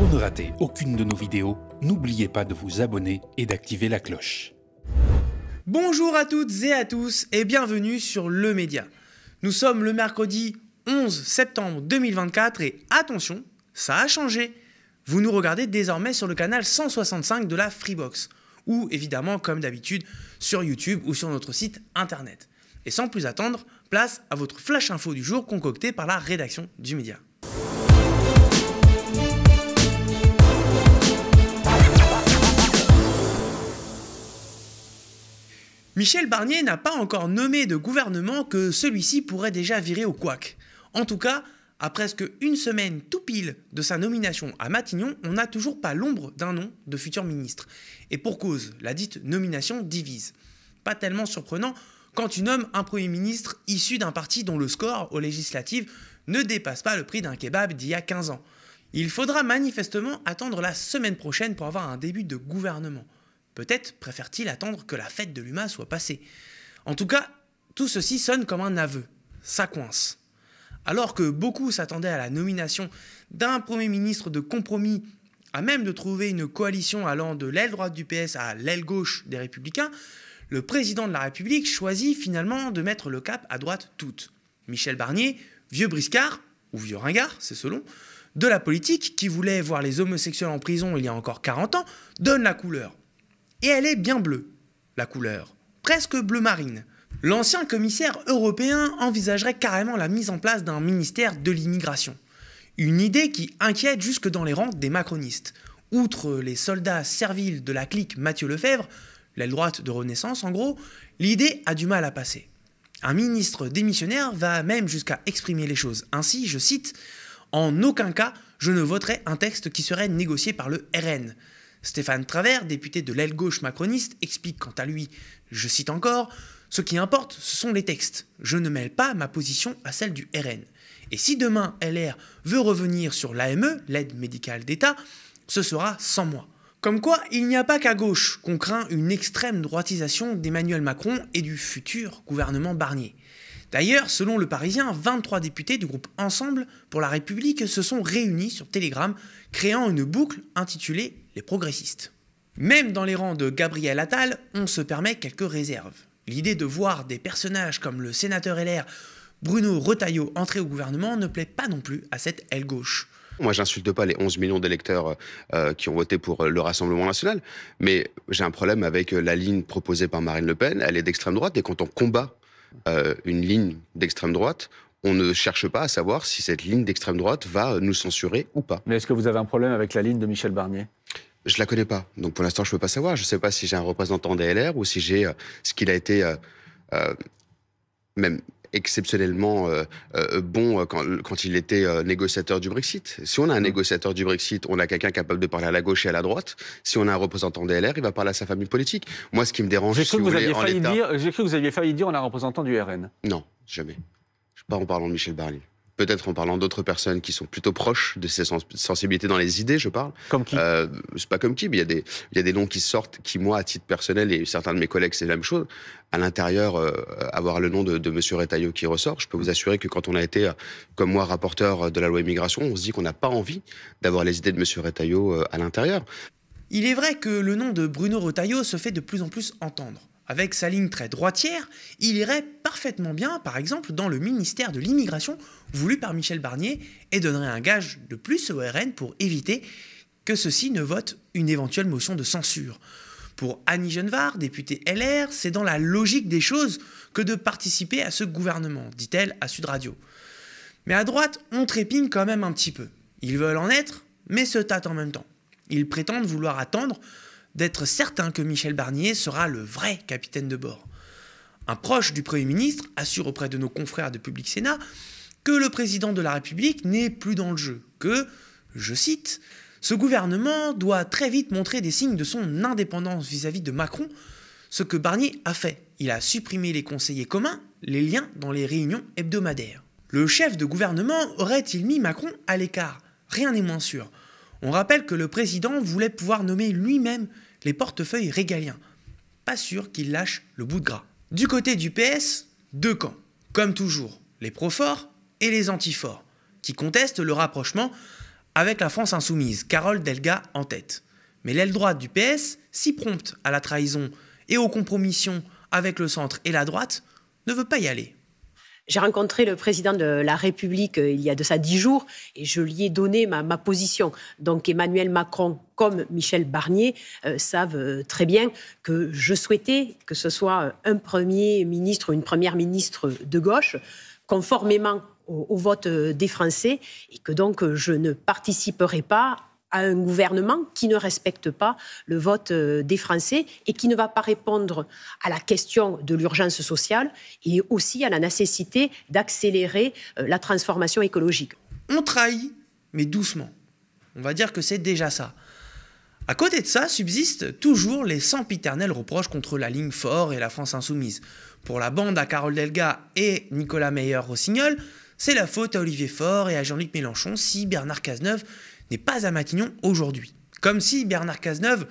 Pour ne rater aucune de nos vidéos, n'oubliez pas de vous abonner et d'activer la cloche. Bonjour à toutes et à tous et bienvenue sur Le Média. Nous sommes le mercredi 11 septembre 2024 et attention, ça a changé. Vous nous regardez désormais sur le canal 165 de la Freebox ou évidemment comme d'habitude sur YouTube ou sur notre site internet. Et sans plus attendre, place à votre flash info du jour concocté par la rédaction du média. Michel Barnier n'a pas encore nommé de gouvernement que celui-ci pourrait déjà virer au couac. En tout cas, à presque une semaine tout pile de sa nomination à Matignon, on n'a toujours pas l'ombre d'un nom de futur ministre. Et pour cause, la dite nomination divise. Pas tellement surprenant quand tu nommes un Premier ministre issu d'un parti dont le score aux législatives ne dépasse pas le prix d'un kebab d'il y a 15 ans. Il faudra manifestement attendre la semaine prochaine pour avoir un début de gouvernement. Peut-être préfère-t-il attendre que la fête de l'humain soit passée. En tout cas, tout ceci sonne comme un aveu. Ça coince. Alors que beaucoup s'attendaient à la nomination d'un Premier ministre de compromis à même de trouver une coalition allant de l'aile droite du PS à l'aile gauche des républicains, le président de la République choisit finalement de mettre le cap à droite toute. Michel Barnier, vieux briscard, ou vieux ringard, c'est selon, de la politique, qui voulait voir les homosexuels en prison il y a encore 40 ans, donne la couleur. Et elle est bien bleue, la couleur, presque bleu marine. L'ancien commissaire européen envisagerait carrément la mise en place d'un ministère de l'immigration. Une idée qui inquiète jusque dans les rangs des macronistes. Outre les soldats serviles de la clique Mathieu Lefebvre, l'aile droite de Renaissance en gros, l'idée a du mal à passer. Un ministre démissionnaire va même jusqu'à exprimer les choses. Ainsi, je cite, En aucun cas, je ne voterai un texte qui serait négocié par le RN. Stéphane Travers, député de l'aile gauche macroniste, explique quant à lui, je cite encore, Ce qui importe, ce sont les textes. Je ne mêle pas ma position à celle du RN. Et si demain LR veut revenir sur l'AME, l'aide médicale d'État, ce sera sans moi. Comme quoi, il n'y a pas qu'à gauche qu'on craint une extrême droitisation d'Emmanuel Macron et du futur gouvernement Barnier. D'ailleurs, selon le Parisien, 23 députés du groupe Ensemble pour la République se sont réunis sur Telegram, créant une boucle intitulée progressistes. Même dans les rangs de Gabriel Attal, on se permet quelques réserves. L'idée de voir des personnages comme le sénateur LR Bruno Retailleau entrer au gouvernement ne plaît pas non plus à cette aile gauche. Moi, j'insulte pas les 11 millions d'électeurs euh, qui ont voté pour euh, le Rassemblement national, mais j'ai un problème avec euh, la ligne proposée par Marine Le Pen. Elle est d'extrême droite et quand on combat une ligne d'extrême droite, on ne cherche pas à savoir si cette ligne d'extrême droite va nous censurer ou pas. Mais est-ce que vous avez un problème avec la ligne de Michel Barnier je la connais pas. Donc pour l'instant, je peux pas savoir. Je sais pas si j'ai un représentant des ou si j'ai euh, ce qu'il a été euh, euh, même exceptionnellement bon quand, il était négociateur du Brexit. Si on a un mmh. négociateur du Brexit, on a quelqu'un capable de parler à la gauche et à la droite. Si on a un représentant des il va parler à sa famille politique. Moi, ce qui me dérange, c'est que vous, aviez failli dire, j'ai cru vous failli dire on a un représentant du RN. Non, jamais. Je Pas en parlant de Michel Barnier peut-être en parlant d'autres personnes qui sont plutôt proches de ces sensibilités dans les idées, je parle. Comme qui euh, C'est pas comme qui, mais il y, a des, il y a des noms qui sortent, qui moi, à titre personnel, et certains de mes collègues, c'est la même chose. À l'intérieur, euh, avoir le nom de, de Monsieur Retailleau qui ressort, je peux vous assurer que quand on a été, euh, comme moi, rapporteur de la loi immigration, on se dit qu'on n'a pas envie d'avoir les idées de Monsieur Retailleau à l'intérieur. Il est vrai que le nom de Bruno Retailleau se fait de plus en plus entendre. Avec sa ligne très droitière, il irait parfaitement bien, par exemple, dans le ministère de l'Immigration voulu par Michel Barnier et donnerait un gage de plus au RN pour éviter que ceux-ci ne votent une éventuelle motion de censure. Pour Annie Genevard, députée LR, c'est dans la logique des choses que de participer à ce gouvernement, dit-elle à Sud Radio. Mais à droite, on trépigne quand même un petit peu. Ils veulent en être, mais se tâtent en même temps. Ils prétendent vouloir attendre d'être certain que Michel Barnier sera le vrai capitaine de bord. Un proche du Premier ministre assure auprès de nos confrères de Public Sénat que le président de la République n'est plus dans le jeu, que, je cite, ce gouvernement doit très vite montrer des signes de son indépendance vis-à-vis de Macron, ce que Barnier a fait. Il a supprimé les conseillers communs, les liens dans les réunions hebdomadaires. Le chef de gouvernement aurait-il mis Macron à l'écart Rien n'est moins sûr. On rappelle que le président voulait pouvoir nommer lui-même les portefeuilles régaliens. Pas sûr qu'il lâche le bout de gras. Du côté du PS, deux camps. Comme toujours, les pro-forts et les anti-forts, qui contestent le rapprochement avec la France insoumise, Carole Delga en tête. Mais l'aile droite du PS, si prompte à la trahison et aux compromissions avec le centre et la droite, ne veut pas y aller. J'ai rencontré le président de la République euh, il y a de ça dix jours et je lui ai donné ma, position. Donc Emmanuel Macron, comme Michel Barnier, euh, savent euh, très bien que je souhaitais que ce soit un Premier ministre ou une Première ministre de gauche, conformément au, au vote des Français, et que donc je ne participerai pas à un gouvernement qui ne respecte pas le vote euh, des Français et qui ne va pas répondre à la question de l'urgence sociale et aussi à la nécessité d'accélérer euh, la transformation écologique. On trahit, mais doucement. On va dire que c'est déjà ça. À côté de ça subsistent toujours les sempiternels reproches contre la ligne Fort et la France Insoumise. Pour la bande à Carole Delga et Nicolas Meyer-Rossignol, c'est la faute à Olivier Faure et à Jean-Luc Mélenchon si Bernard Cazeneuve n'est pas à Matignon aujourd'hui. Comme si Bernard Cazeneuve,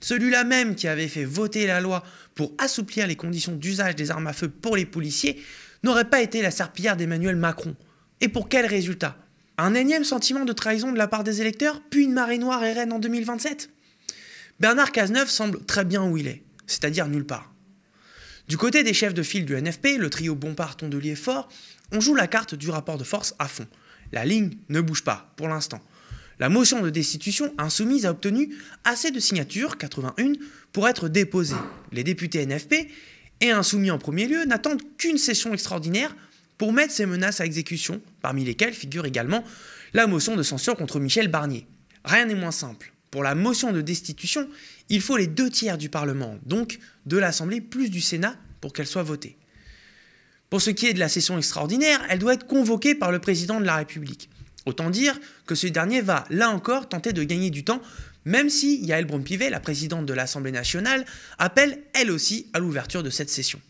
celui-là même qui avait fait voter la loi pour assouplir les conditions d'usage des armes à feu pour les policiers, n'aurait pas été la serpillière d'Emmanuel Macron. Et pour quel résultat Un énième sentiment de trahison de la part des électeurs, puis une marée noire et reine en 2027 Bernard Cazeneuve semble très bien où il est, c'est-à-dire nulle part. Du côté des chefs de file du NFP, le trio Bompard, Tondelier, Fort, on joue la carte du rapport de force à fond. La ligne ne bouge pas, pour l'instant. La motion de destitution insoumise a obtenu assez de signatures, 81, pour être déposée. Les députés NFP et insoumis en premier lieu n'attendent qu'une session extraordinaire pour mettre ces menaces à exécution, parmi lesquelles figure également la motion de censure contre Michel Barnier. Rien n'est moins simple. Pour la motion de destitution, il faut les deux tiers du Parlement, donc de l'Assemblée plus du Sénat, pour qu'elle soit votée. Pour ce qui est de la session extraordinaire, elle doit être convoquée par le président de la République. Autant dire que ce dernier va, là encore, tenter de gagner du temps, même si Yael Brompivet, la présidente de l'Assemblée nationale, appelle elle aussi à l'ouverture de cette session.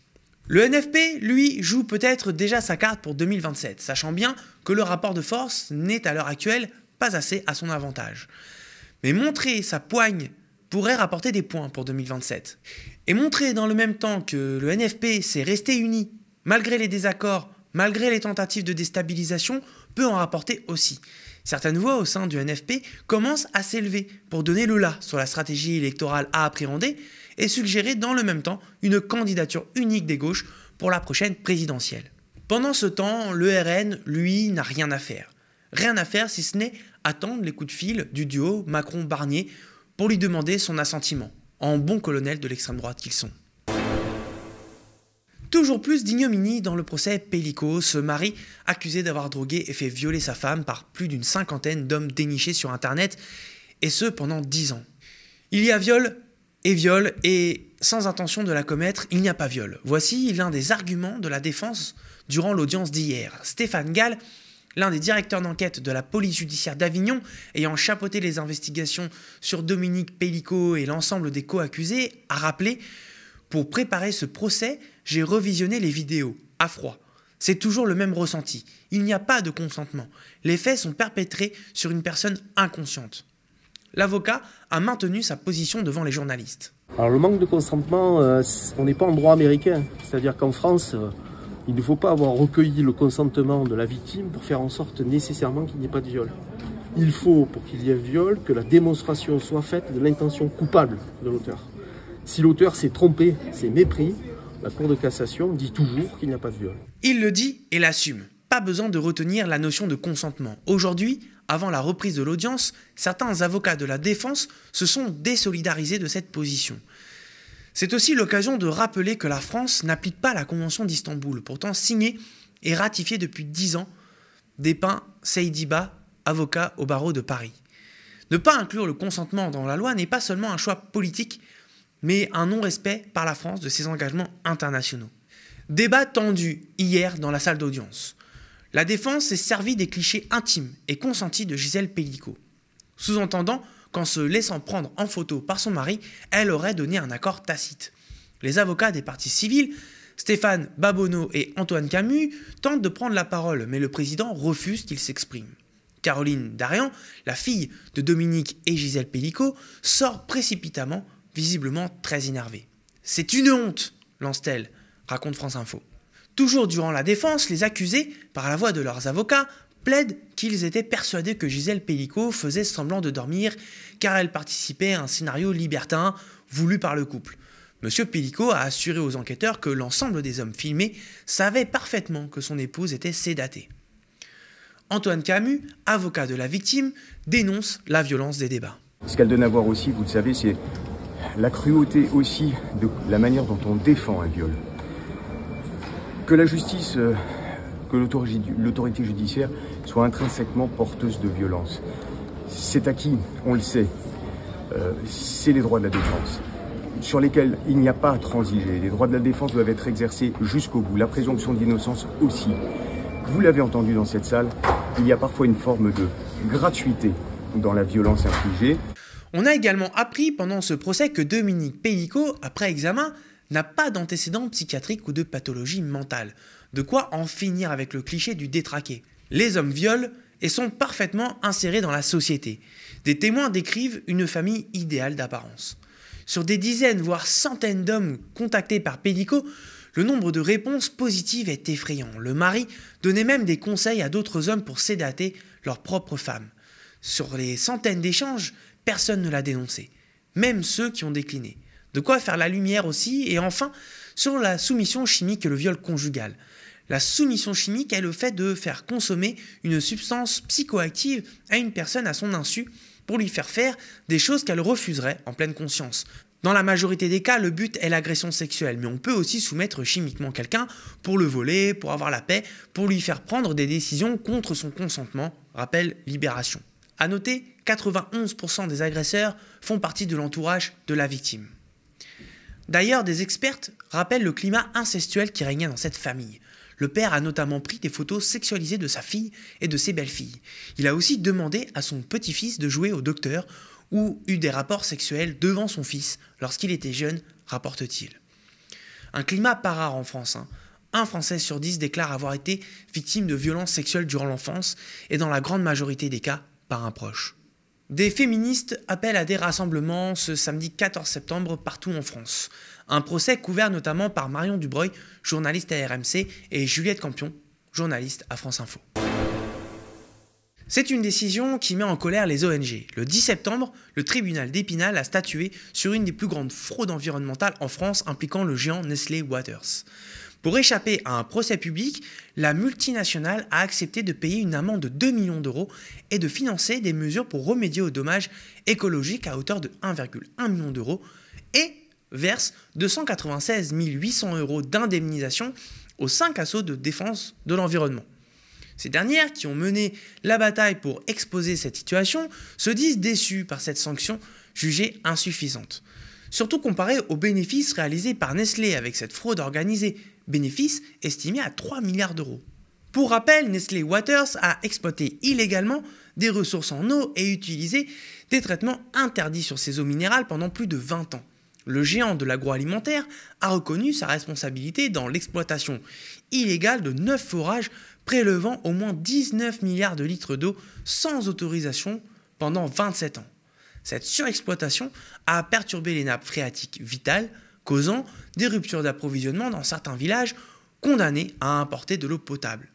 Le NFP, lui, joue peut-être déjà sa carte pour 2027, sachant bien que le rapport de force n'est à l'heure actuelle pas assez à son avantage. Mais montrer sa poigne pourrait rapporter des points pour 2027. Et montrer dans le même temps que le NFP s'est resté uni, malgré les désaccords, malgré les tentatives de déstabilisation, peut en rapporter aussi. Certaines voix au sein du NFP commencent à s'élever pour donner le là sur la stratégie électorale à appréhender et suggérer dans le même temps une candidature unique des gauches pour la prochaine présidentielle. Pendant ce temps, le RN, lui, n'a rien à faire. Rien à faire si ce n'est attendre les coups de fil du duo Macron-Barnier pour lui demander son assentiment, en bon colonel de l'extrême droite qu'ils sont. Toujours plus d'ignominie dans le procès Pellico, ce mari accusé d'avoir drogué et fait violer sa femme par plus d'une cinquantaine d'hommes dénichés sur Internet, et ce pendant dix ans. Il y a viol et viol, et sans intention de la commettre, il n'y a pas viol. Voici l'un des arguments de la défense durant l'audience d'hier. Stéphane Gall, l'un des directeurs d'enquête de la police judiciaire d'Avignon, ayant chapeauté les investigations sur Dominique Pellico et l'ensemble des co-accusés, a rappelé pour préparer ce procès, j'ai revisionné les vidéos, à froid. C'est toujours le même ressenti. Il n'y a pas de consentement. Les faits sont perpétrés sur une personne inconsciente. L'avocat a maintenu sa position devant les journalistes. Alors le manque de consentement, euh, on n'est pas en droit américain. C'est-à-dire qu'en France, euh, il ne faut pas avoir recueilli le consentement de la victime pour faire en sorte nécessairement qu'il n'y ait pas de viol. Il faut, pour qu'il y ait viol, que la démonstration soit faite de l'intention coupable de l'auteur. Si l'auteur s'est trompé, s'est mépris, la Cour de cassation dit toujours qu'il n'y a pas de viol. Il le dit et l'assume. Pas besoin de retenir la notion de consentement. Aujourd'hui, avant la reprise de l'audience, certains avocats de la défense se sont désolidarisés de cette position. C'est aussi l'occasion de rappeler que la France n'applique pas la Convention d'Istanbul, pourtant signée et ratifiée depuis dix ans, dépeint Seydiba, avocat au barreau de Paris. Ne pas inclure le consentement dans la loi n'est pas seulement un choix politique, mais un non-respect par la France de ses engagements internationaux. Débat tendu hier dans la salle d'audience. La défense s'est servie des clichés intimes et consentis de Gisèle Pellico, sous-entendant qu'en se laissant prendre en photo par son mari, elle aurait donné un accord tacite. Les avocats des partis civils, Stéphane Babonneau et Antoine Camus, tentent de prendre la parole, mais le président refuse qu'il s'exprime. Caroline Darian, la fille de Dominique et Gisèle Pellico, sort précipitamment visiblement très énervé. C'est une honte, lance-t-elle, raconte France Info. Toujours durant la défense, les accusés, par la voix de leurs avocats, plaident qu'ils étaient persuadés que Gisèle Pellicot faisait semblant de dormir car elle participait à un scénario libertin voulu par le couple. Monsieur Pellicot a assuré aux enquêteurs que l'ensemble des hommes filmés savaient parfaitement que son épouse était sédatée. Antoine Camus, avocat de la victime, dénonce la violence des débats. Ce qu'elle donne à voir aussi, vous le savez, c'est la cruauté aussi de la manière dont on défend un viol. Que la justice, euh, que l'autorité judiciaire soit intrinsèquement porteuse de violence. C'est acquis, on le sait. Euh, c'est les droits de la défense sur lesquels il n'y a pas à transiger. Les droits de la défense doivent être exercés jusqu'au bout, la présomption d'innocence aussi. Vous l'avez entendu dans cette salle, il y a parfois une forme de gratuité dans la violence infligée. On a également appris pendant ce procès que Dominique Pellico, après examen, n'a pas d'antécédents psychiatriques ou de pathologie mentale. De quoi en finir avec le cliché du détraqué. Les hommes violent et sont parfaitement insérés dans la société. Des témoins décrivent une famille idéale d'apparence. Sur des dizaines, voire centaines d'hommes contactés par Pellico, le nombre de réponses positives est effrayant. Le mari donnait même des conseils à d'autres hommes pour sédater leur propre femme. Sur les centaines d'échanges, personne ne l'a dénoncé, même ceux qui ont décliné. De quoi faire la lumière aussi, et enfin, sur la soumission chimique et le viol conjugal. La soumission chimique est le fait de faire consommer une substance psychoactive à une personne à son insu pour lui faire faire des choses qu'elle refuserait en pleine conscience. Dans la majorité des cas, le but est l'agression sexuelle, mais on peut aussi soumettre chimiquement quelqu'un pour le voler, pour avoir la paix, pour lui faire prendre des décisions contre son consentement, rappel Libération. A noter 91% des agresseurs font partie de l'entourage de la victime. D'ailleurs, des expertes rappellent le climat incestuel qui régnait dans cette famille. Le père a notamment pris des photos sexualisées de sa fille et de ses belles-filles. Il a aussi demandé à son petit-fils de jouer au docteur ou eu des rapports sexuels devant son fils lorsqu'il était jeune, rapporte-t-il. Un climat pas rare en France. Hein. Un Français sur dix déclare avoir été victime de violences sexuelles durant l'enfance et dans la grande majorité des cas par un proche. Des féministes appellent à des rassemblements ce samedi 14 septembre partout en France. Un procès couvert notamment par Marion Dubreuil, journaliste à RMC, et Juliette Campion, journaliste à France Info. C'est une décision qui met en colère les ONG. Le 10 septembre, le tribunal d'Épinal a statué sur une des plus grandes fraudes environnementales en France impliquant le géant Nestlé Waters. Pour échapper à un procès public, la multinationale a accepté de payer une amende de 2 millions d'euros et de financer des mesures pour remédier aux dommages écologiques à hauteur de 1,1 million d'euros et verse 296 800 euros d'indemnisation aux 5 assauts de défense de l'environnement. Ces dernières, qui ont mené la bataille pour exposer cette situation, se disent déçues par cette sanction jugée insuffisante surtout comparé aux bénéfices réalisés par Nestlé avec cette fraude organisée, bénéfices estimés à 3 milliards d'euros. Pour rappel, Nestlé Waters a exploité illégalement des ressources en eau et utilisé des traitements interdits sur ses eaux minérales pendant plus de 20 ans. Le géant de l'agroalimentaire a reconnu sa responsabilité dans l'exploitation illégale de 9 forages prélevant au moins 19 milliards de litres d'eau sans autorisation pendant 27 ans. Cette surexploitation a perturbé les nappes phréatiques vitales, causant des ruptures d'approvisionnement dans certains villages condamnés à importer de l'eau potable.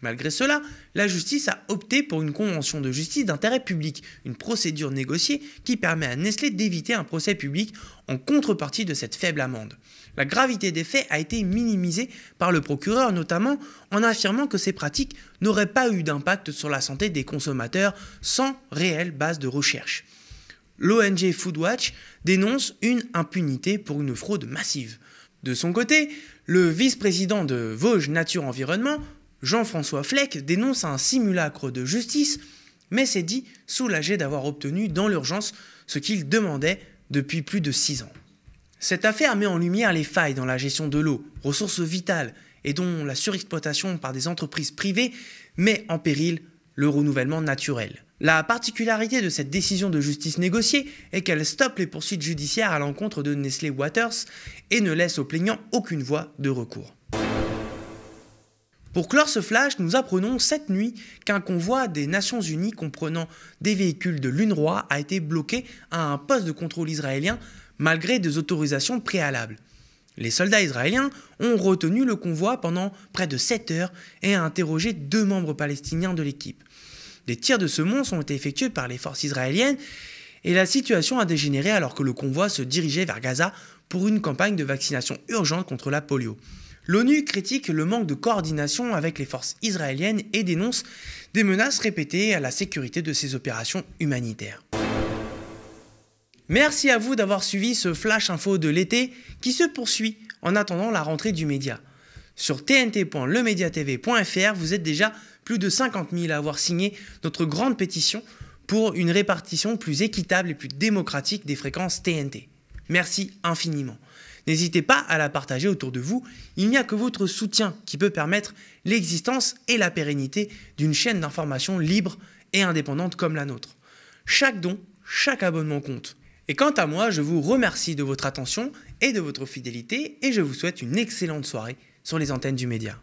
Malgré cela, la justice a opté pour une convention de justice d'intérêt public, une procédure négociée qui permet à Nestlé d'éviter un procès public en contrepartie de cette faible amende. La gravité des faits a été minimisée par le procureur, notamment en affirmant que ces pratiques n'auraient pas eu d'impact sur la santé des consommateurs sans réelle base de recherche l'ONG Foodwatch dénonce une impunité pour une fraude massive. De son côté, le vice-président de Vosges Nature Environnement, Jean-François Fleck, dénonce un simulacre de justice, mais s'est dit soulagé d'avoir obtenu dans l'urgence ce qu'il demandait depuis plus de six ans. Cette affaire met en lumière les failles dans la gestion de l'eau, ressource vitale, et dont la surexploitation par des entreprises privées met en péril le renouvellement naturel. La particularité de cette décision de justice négociée est qu'elle stoppe les poursuites judiciaires à l'encontre de Nestlé Waters et ne laisse aux plaignants aucune voie de recours. Pour clore ce flash, nous apprenons cette nuit qu'un convoi des Nations Unies comprenant des véhicules de l'UNRWA a été bloqué à un poste de contrôle israélien malgré des autorisations préalables. Les soldats israéliens ont retenu le convoi pendant près de 7 heures et a interrogé deux membres palestiniens de l'équipe. Des tirs de ce monstre ont été effectués par les forces israéliennes et la situation a dégénéré alors que le convoi se dirigeait vers Gaza pour une campagne de vaccination urgente contre la polio. L'ONU critique le manque de coordination avec les forces israéliennes et dénonce des menaces répétées à la sécurité de ces opérations humanitaires. Merci à vous d'avoir suivi ce flash info de l'été qui se poursuit en attendant la rentrée du média. Sur tnt.lemediatv.fr, vous êtes déjà plus de 50 000 à avoir signé notre grande pétition pour une répartition plus équitable et plus démocratique des fréquences TNT. Merci infiniment. N'hésitez pas à la partager autour de vous, il n'y a que votre soutien qui peut permettre l'existence et la pérennité d'une chaîne d'information libre et indépendante comme la nôtre. Chaque don, chaque abonnement compte. Et quant à moi, je vous remercie de votre attention et de votre fidélité et je vous souhaite une excellente soirée sur les antennes du média.